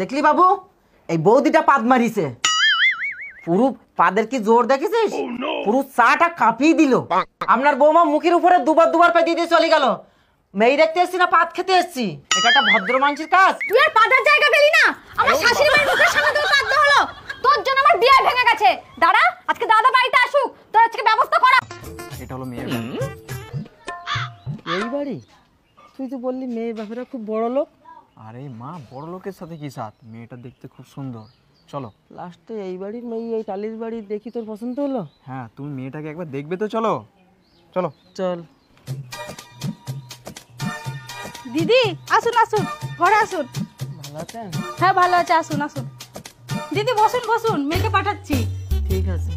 দেখলি বাবু এই বৌদিটা পাদ মারিছে পুরু পাদের কি জোর দেখেছিস oh, পুরু চাটা কাঁপিয়ে দিল আপনার বৌমা মুখের উপরে দুবার দুবার পেতে দিয়ে চলে গেল মেয়ে দেখতে এসছি না পাত খেতে এসছি এটা একটা ভদ্র মানুষের কাজ তুই আর পাদার জায়গা পেলি না আমার শাশুড়ি মায়ের মুখের সামনে তোর পাদ্য হলো তোর জন্য আমার বিয়ে ভেঙে গেছে দাঁড়া আজকে দাদা বাড়িতে আসুক তোর আজকে ব্যবস্থা করা এটা হলো মেয়ের এই বাড়ি তুই তো বললি মেয়ের ব্যাপারে খুব বড় লোক আরে মা বড় লোকের সাথে কি সাথ মেয়েটা দেখতে খুব সুন্দর চলো লাস্টে এই বাড়ির মেয়ে এই টালির বাড়ি দেখি তোর পছন্দ হলো হ্যাঁ তুমি মেয়েটাকে একবার দেখবে তো চলো চলো চল দিদি আসুন আসুন ঘরে আসুন ভালো আছেন হ্যাঁ ভালো আছে আসুন আসুন দিদি বসুন বসুন মেয়েকে পাঠাচ্ছি ঠিক আছে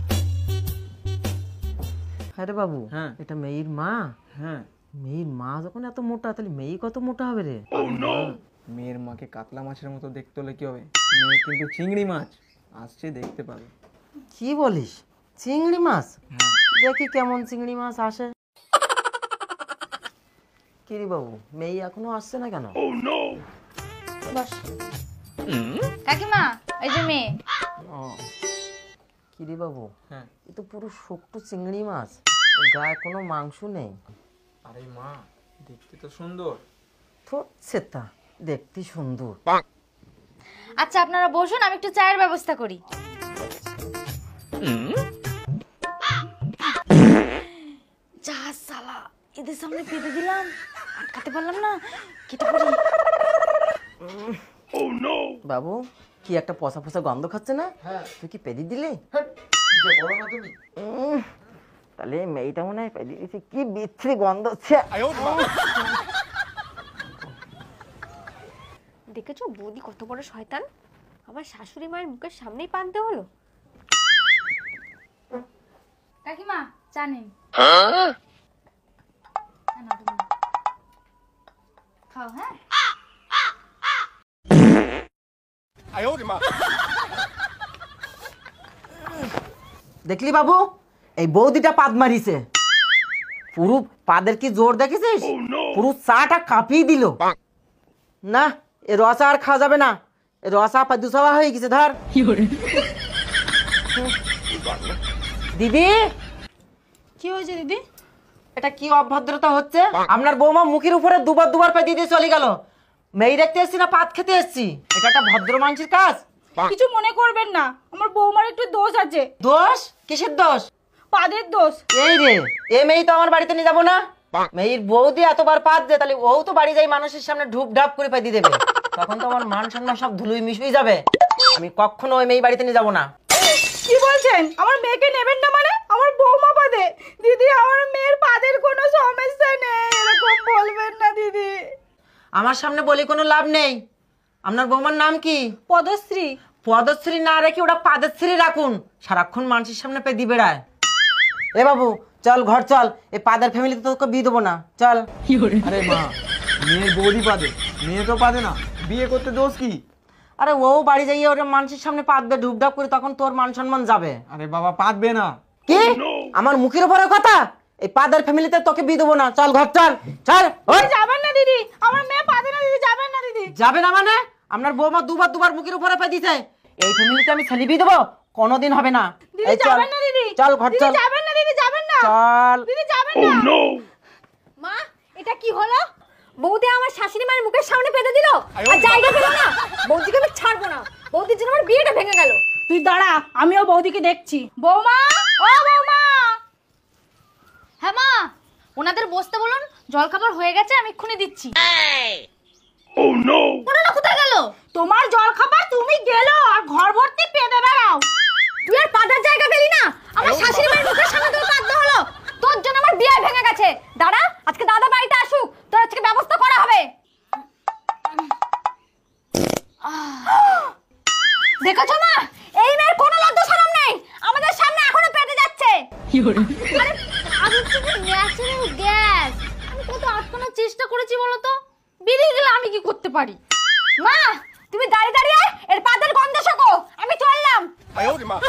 হ্যাঁ বাবু হ্যাঁ এটা মেয়ের মা হ্যাঁ মেয়ের মা যখন এত মোটা তাহলে মেয়ে কত মোটা হবে রে oh মেয়ের মাকে কাতলা মাছের মতো দেখতে হলে কি হবে মেয়ে কিন্তু চিংড়ি মাছ আসছে দেখতে পাবে কি বলিস চিংড়ি মাছ হ্যাঁ। দেখি কেমন চিংড়ি মাছ আসে কিরি বাবু মেয়ে এখনো আসছে না কেন oh কাকিমা এই যে মেয়ে কিরি বাবু হ্যাঁ এ তো পুরো শক্ত চিংড়ি মাছ গায়ে কোনো মাংস নেই আরে মা দেখতে তো সুন্দর ঠকছে দেখতে সুন্দর আচ্ছা আপনারা বসুন আমি একটু চায়ের ব্যবস্থা করি চা সালা এদের সামনে পেতে দিলাম আটকাতে পারলাম না কেটে পড়ি oh, বাবু কি একটা পচা পচা গন্ধ খাচ্ছে না হ্যাঁ। তুই কি পেদি দিলে হ্যাঁ, বলো না তুমি তাহলে মেয়েটা মনে হয় ফেলে কি বিচ্ছিরি গন্ধ হচ্ছে দেখেছো বৌদি কত বড় শয়তান আমার শাশুড়ি মায়ের মুখের সামনেই পানতে হলো কাকিমা চা হ্যাঁ খাও হ্যাঁ দেখলি বাবু এই বৌদিটা পাদ মারিছে পুরু পাদের কি জোর দেখেছিস oh, পুরু চাটা কাঁপিয়ে দিল না এ রসা আর খাওয়া যাবে না এ রসা পাদু সাওয়া হয়ে গেছে ধর দিদি কি হয়েছে দিদি এটা কি অভদ্রতা হচ্ছে আপনার বৌমা মুখের উপরে দুবার দুবার পা দিয়ে চলে গেল মেয়ে দেখতে এসছি না পাত খেতে এসছি এটা একটা ভদ্র মানুষের কাজ কিছু মনে করবেন না আমার বৌমার একটু দোষ আছে দোষ কিসের দোষ পাদের দোষ এই রে এ মেয়ে তো আমার বাড়িতে নিয়ে যাবো না মেয়ের বৌদি এতবার পাত দে তাহলে ও তো বাড়ি যাই মানুষের সামনে ঢুপ ঢাপ করে পাই দিয়ে দেবে তখন তো আমার মান সম্মান সব ধুলুই মিশুই যাবে আমি কখনো ওই মেয়ে বাড়িতে নিয়ে যাবো না কি বলছেন আমার মেয়েকে নেবেন না মানে আমার বৌমা পাদে দিদি আমার মেয়ের পাদের কোনো সমস্যা নেই এরকম বলবেন না দিদি আমার সামনে বলে কোনো লাভ নেই আপনার বৌমার নাম কি পদশ্রী পদশ্রী না রেখে ওটা পাদশ্রী রাখুন সারাক্ষণ মানুষের সামনে পেয়ে দিবে রায় এ বাবু চল ঘর চল এ পাদার ফ্যামিলি তো তোকে বিয়ে দেবো না চল আরে মা মেয়ে বৌদি পাদে মেয়ে তো পাদে না বিয়ে করতে দোষ কি আরে ও বাড়ি যাইয়ে ওর মানুষের সামনে পাতবে ঢুপঢাপ করে তখন তোর মান সম্মান যাবে আরে বাবা পাতবে না কি আমার মুখের উপরে কথা এই পাদার ফ্যামিলিতে তোকে বিয়ে দেবো না চল ঘর চল চল ওই যাবেন না দিদি আমার মেয়ে পাদে না দিদি যাবেন না দিদি যাবে না মানে আপনার বৌমা দুবার দুবার মুখের উপরে পা দিছে এই ফ্যামিলিতে আমি ছেলে বিয়ে দেবো কোনোদিন হবে না এই চল না দিদি চল ঘর চল না দিদি যাবেন না চল দিদি যাবেন oh, না মা এটা কি হলো বৌদি আমার শাশুড়ি মায়ের মুখের সামনে পেতে দিল আর জায়গা পেল না বৌদিকে আমি ছাড়বো না বৌদির জন্য আমার বিয়েটা ভেঙে গেল তুই দাঁড়া আমিও বৌদিকে দেখছি বৌমা ও বৌমা হ্যাঁ মা ওনাদের বসতে বলুন জলখাবার হয়ে গেছে আমি এক্ষুনি দিচ্ছি ও oh, নো আছে দাঁড়া আজকে দাদা বাড়িতে আসুক তো আজকে ব্যবস্থা করা হবে দেখেছো মা এই মেয়ের কোনো লজ্জা শরম নেই আমাদের সামনে এখনো পেটে যাচ্ছে আরে, আমি তো ন্যাচারাল গ্যাস আমি কত আটকানোর চেষ্টা করেছি বলো তো বেরিয়ে গেলে আমি কি করতে পারি মা তুমি দাঁড়িয়ে দাঁড়িয়ে এর পাতের গন্ধ শোকো আমি চললাম 哎呦我的妈！